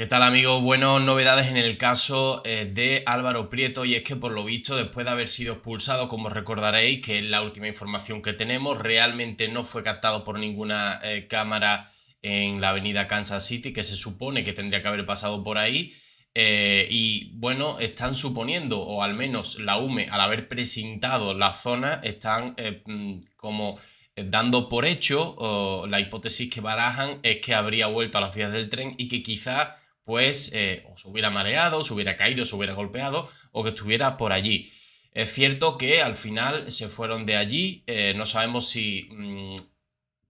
¿Qué tal amigos? Bueno, novedades en el caso eh, de Álvaro Prieto y es que por lo visto después de haber sido expulsado, como recordaréis, que es la última información que tenemos, realmente no fue captado por ninguna eh, cámara en la avenida Kansas City, que se supone que tendría que haber pasado por ahí. Eh, y bueno, están suponiendo, o al menos la UME, al haber presentado la zona, están mm, como dando por hecho, la hipótesis que barajan es que habría vuelto a las vías del tren y que quizá pues eh, o se hubiera mareado, o se hubiera caído, o se hubiera golpeado, o que estuviera por allí. Es cierto que al final se fueron de allí, eh, no sabemos si mm,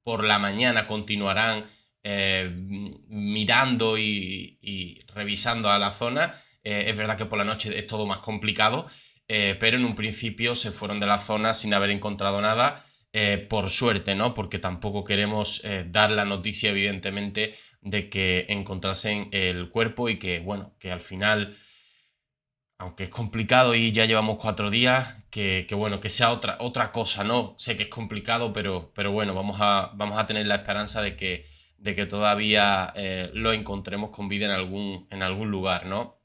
por la mañana continuarán eh, mirando y, revisando a la zona. es verdad que por la noche es todo más complicado, pero en un principio se fueron de la zona sin haber encontrado nada. por suerte, ¿no? Porque tampoco queremos dar la noticia, evidentemente, de que encontrasen el cuerpo y que, bueno, que al final, aunque es complicado y ya llevamos cuatro días, que, bueno, que sea otra, otra cosa, ¿no? Sé que es complicado, pero, pero bueno, vamos a, vamos a tener la esperanza de que, de que todavía eh, lo encontremos con vida en algún, en algún lugar, ¿no?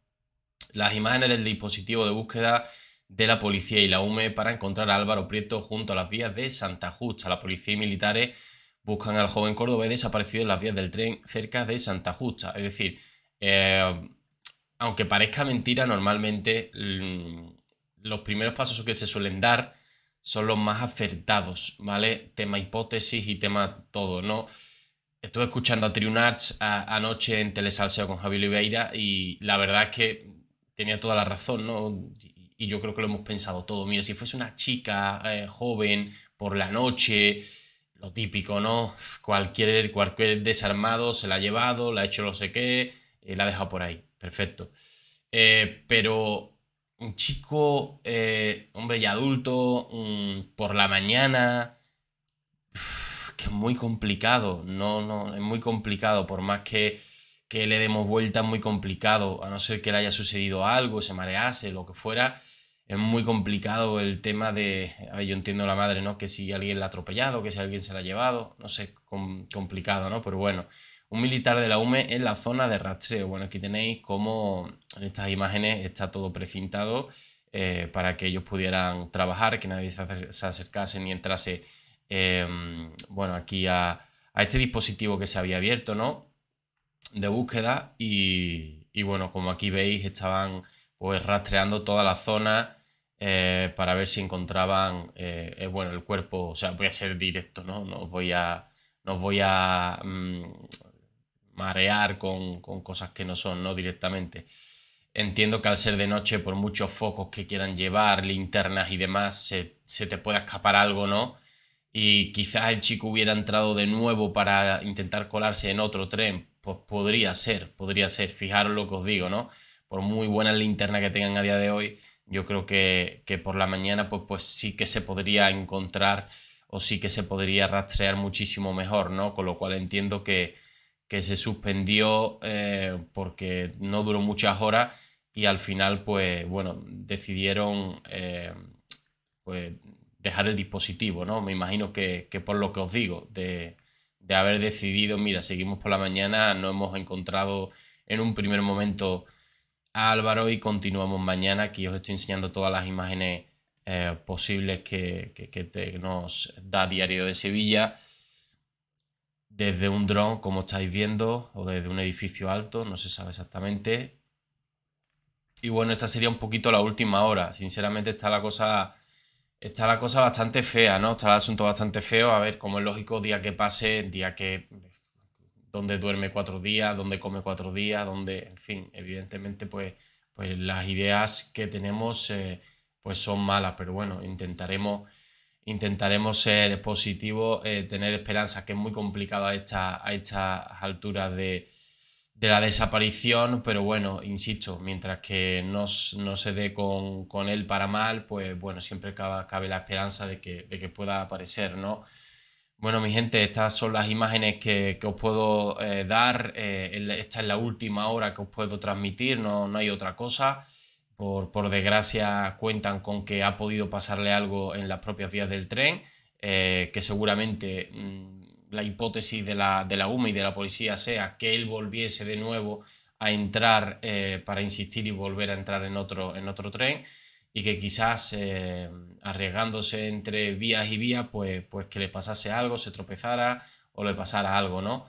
Las imágenes del dispositivo de búsqueda de la policía y la UME para encontrar a Álvaro Prieto junto a las vías de Santa Justa. La policía y militares Buscan al joven Córdoba desaparecido en las vías del tren cerca de Santa Justa. Es decir, eh, aunque parezca mentira, normalmente mm, los primeros pasos que se suelen dar son los más acertados, ¿vale? Tema hipótesis y tema todo, ¿no? Estuve escuchando a Triunarts anoche en Telesalseo con Javier Oliveira y la verdad es que tenía toda la razón, ¿no? Y yo creo que lo hemos pensado todo. Mira, si fuese una chica eh, joven por la noche, lo típico, ¿no? Cualquier, cualquier desarmado se la ha llevado, la ha hecho lo sé qué, y eh, la ha dejado por ahí. Perfecto. Eh, pero un chico, eh, hombre ya adulto, por la mañana, que es muy complicado. No, no, es muy complicado. Por más que, que le demos es muy complicado. A no ser que le haya sucedido algo, se marease, lo que fuera es muy complicado el tema de, a yo entiendo la madre, ¿no? Que si alguien la ha atropellado, que si alguien se la ha llevado, no sé, complicado, ¿no? Pero bueno, un militar de la UME en la zona de rastreo. Bueno, aquí tenéis cómo en estas imágenes está todo precintado eh, para que ellos pudieran trabajar, que nadie se acercase ni entrase, em, bueno, aquí a, este dispositivo que se había abierto, ¿no? De búsqueda y, y bueno, como aquí veis, estaban pues rastreando toda la zona eh, para ver si encontraban, eh, eh, bueno, el cuerpo, o sea, voy a ser directo, ¿no? No voy a, no voy a mm, marear con, con, cosas que no son, ¿no? Directamente. Entiendo que al ser de noche, por muchos focos que quieran llevar, linternas y demás, se, te puede escapar algo, ¿no? y quizás el chico hubiera entrado de nuevo para intentar colarse en otro tren, pues podría ser, podría ser, fijaros lo que os digo, ¿no? por muy buena linterna que tengan a día de hoy, yo creo que, por la mañana pues, pues sí que se podría encontrar o sí que se podría rastrear muchísimo mejor, ¿no? Con lo cual entiendo que, que se suspendió eh, porque no duró muchas horas y al final, pues bueno, decidieron eh, pues, dejar el dispositivo, ¿no? Me imagino que, por lo que os digo, de, de, haber decidido, mira, seguimos por la mañana, no hemos encontrado en un primer momento Álvaro y continuamos mañana. Aquí os estoy enseñando todas las imágenes eh, posibles que, nos da Diario de Sevilla. Desde un dron, como estáis viendo, o desde un edificio alto, no se sabe exactamente. Y bueno, esta sería un poquito la última hora. Sinceramente está la cosa está la cosa bastante fea, ¿no? Está el asunto bastante feo. A ver, como es lógico, día que pase, día que donde duerme cuatro días, donde come cuatro días, donde, en fin, evidentemente pues, pues las ideas que tenemos eh, pues son malas, pero bueno, intentaremos, intentaremos ser positivos, eh, tener esperanza, que es muy complicado a, estas alturas de, la desaparición, pero bueno, insisto, mientras que no, se dé con, él para mal, pues bueno, siempre cabe, la esperanza de que, de que pueda aparecer, ¿no? Bueno, mi gente, estas son las imágenes que, os puedo eh, dar. Eh, esta es la última hora que os puedo transmitir, no, hay otra cosa. Por, desgracia cuentan con que ha podido pasarle algo en las propias vías del tren, eh, que seguramente mm, la hipótesis de la, de y de la policía sea que él volviese de nuevo a entrar para insistir y volver a entrar en otro, en otro tren y que quizás eh, arriesgándose entre vías y vías, pues, pues que le pasase algo, se tropezara o le pasara algo, ¿no?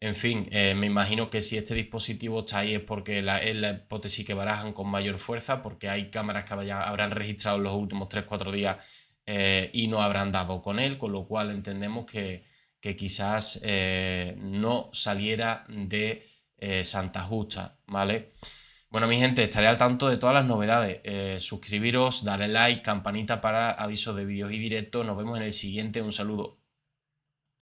En fin, eh, me imagino que si este dispositivo está ahí es porque es la hipótesis que barajan con mayor fuerza, porque hay cámaras que habrán registrado en los últimos 3-4 días eh, y no habrán dado con él, con lo cual entendemos que, quizás no saliera de Santa Justa, ¿vale? Bueno, mi gente, estaré al tanto de todas las novedades. Eh, suscribiros, darle like, campanita para avisos de vídeos y directos. Nos vemos en el siguiente. Un saludo.